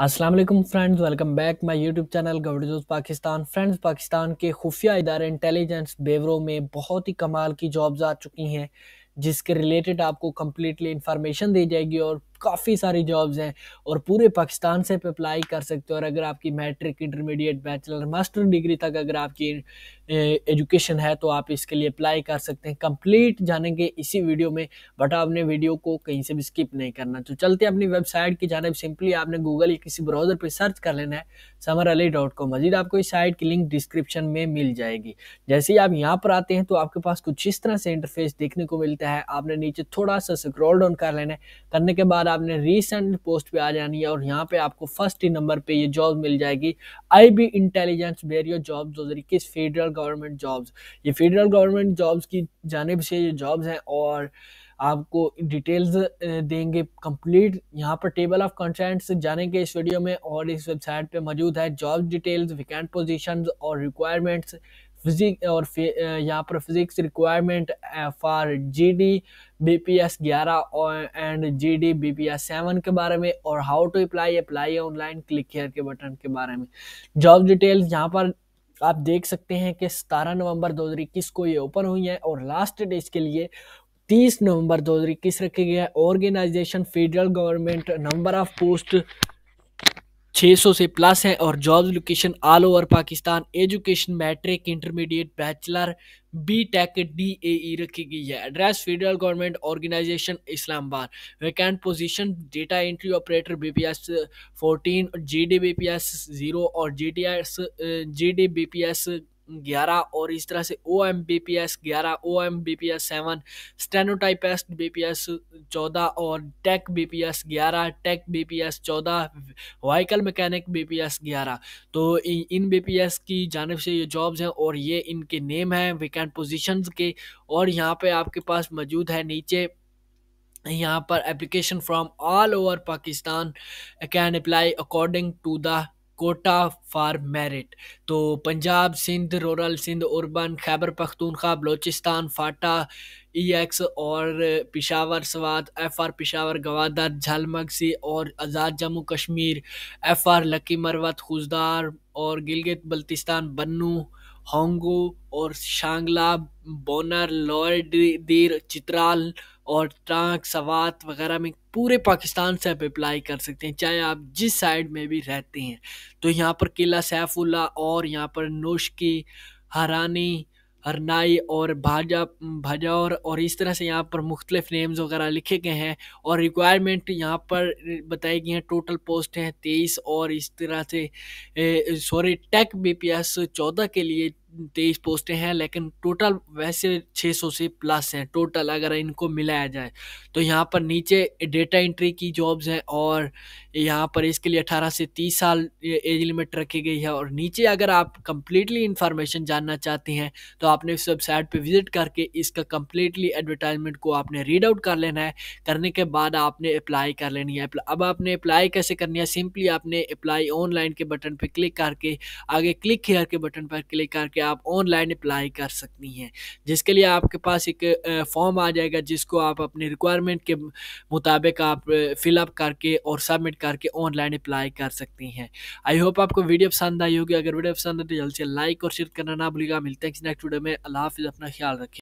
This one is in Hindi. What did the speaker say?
अस्सलाम वालेकुम friends welcome back my YouTube channel गवर्नजोज पाकिस्तान फ्रेंड्स पाकिस्तान के खुफिया इदारे इंटेलिजेंस बेवरो में बहुत ही कमाल की जॉब्स आ चुकी हैं जिसके रिलेटेड आपको कम्प्लीटली इन्फॉर्मेशन दी जाएगी और काफ़ी सारी जॉब्स हैं और पूरे पाकिस्तान से आप अप्लाई कर सकते हो और अगर आपकी matric intermediate bachelor master degree तक अगर आपकी एजुकेशन है तो आप इसके लिए अप्लाई कर सकते हैं कंप्लीट जानेंगे इसी वीडियो में बट आपने वीडियो को कहीं से भी स्किप नहीं करना तो चलते अपनी वेबसाइट की जानब सिंपली आपने गूगल या किसी ब्राउज़र पर सर्च कर लेना है समर अली डॉट कॉम मजीद आपको इस साइट की लिंक डिस्क्रिप्शन में मिल जाएगी जैसे ही आप यहाँ पर आते हैं तो आपके पास कुछ इस तरह से इंटरफेस देखने को मिलता है आपने नीचे थोड़ा सा स्क्रॉल डाउन कर लेना है करने के बाद आपने रिसेंट पोस्ट पे आ जानी है और यहाँ पे आपको फर्स्ट ही नंबर पे ये जॉब मिल जाएगी I B intelligence bureau your job जो किस फेडरल गवर्नमेंट जॉब्स ये फेडरल गवर्नमेंट जॉब्स की जानब से ये जॉब्स हैं और आपको डिटेल्स देंगे कंप्लीट यहाँ पर टेबल ऑफ कंटेंट्स जानेंगे इस वीडियो में और इस वेबसाइट पे मौजूद है जॉब डिटेल्स वैकेंट पोजीशंस और रिक्वायरमेंट्स फिजिक और यहाँ पर physics requirement for G D B P S ग्यारह and G D B P S seven के बारे में और how to apply apply online click here के बटन के बारे में जॉब डिटेल्स यहाँ पर आप देख सकते हैं कि सतारह नवंबर दो हज़ार इक्कीस को ये ओपन हुई है और लास्ट डेट इसके लिए तीस नवंबर दो हज़ार इक्कीस रखी गई है organisation federal government number of post 600 से प्लस है और job location all over Pakistan education matric intermediate bachelor B tech D A E रखी गई है address federal government organisation Islamabad vacant position data entry operator B P S fourteen G D B P S zero और G D S G D B P S ग्यारह और इस तरह से O M B P S ग्यारह O M B P S seven stenotypist B P S चौदह और टेक बी पी एस ग्यारह टेक बी पी एस चौदह vehicle mechanic B P S ग्यारह तो इन बी पी एस की जानब से ये जॉब्स हैं और ये इनके नेम हैं वेकेंट पोजिशन के और यहाँ पर आपके पास मौजूद है नीचे यहाँ पर application from all over Pakistan can apply according to the quota for merit तो Punjab Sindh rural Sindh urban Khyber Pakhtunkhwa Balochistan FATA E e ex और पिशावर स्वाद एफ आर पिशावर गवादर झलमगसी और आज़ाद जम्मू कश्मीर एफ आर लकी मरवत खुजदार और गिलगित बल्तिस्तान बन्नू होंगू और शांगला बोनर लोअर दीर चित्राल और ट्रांक सवात वगैरह में पूरे पाकिस्तान से आप अप्लाई कर सकते हैं चाहे आप जिस साइड में भी रहते हैं तो यहाँ पर किला सैफुल्ला और यहाँ पर नोशकी हरानी हरनाई और भाजा भाजौर और इस तरह से यहाँ पर मुख्तलिफ नेम्स वगैरह लिखे गए हैं और रिक्वायरमेंट यहाँ पर बताई गई हैं टोटल पोस्ट हैं तेईस और इस तरह से sorry tech B P S चौदह के लिए तेईस पोस्टें हैं लेकिन टोटल वैसे छः सौ से प्लस हैं टोटल अगर इनको मिलाया जाए तो यहाँ पर नीचे डेटा एंट्री की जॉब्स हैं और यहाँ पर इसके लिए अठारह से तीस साल एज लिमिट रखी गई है और नीचे अगर आप कम्प्लीटली इन्फॉर्मेशन जानना चाहते हैं तो आपने इस वेबसाइट पर विज़िट करके इसका कम्प्लीटली एडवर्टाइजमेंट को आपने रीड आउट कर लेना है करने के बाद आपने अप्लाई कर लेनी है अब आपने अप्लाई कैसे करनी है सिंपली आपने अप्लाई ऑनलाइन के बटन पर क्लिक करके आगे क्लिक हेयर के बटन पर क्लिक करके करके आप ऑनलाइन अप्लाई कर सकती हैं जिसके लिए आपके पास एक फॉर्म आ जाएगा जिसको आप अपने रिक्वायरमेंट के मुताबिक आप फिलअप करके और सबमिट करके ऑनलाइन अप्लाई कर सकती हैं आई होप आपको वीडियो पसंद आई होगी अगर वीडियो पसंद है तो जल्द से लाइक और शेयर करना ना भूलिएगा मिलते हैं नेक्स्ट वीडियो में अल्लाह हाफिज़ अपना ख्याल रखें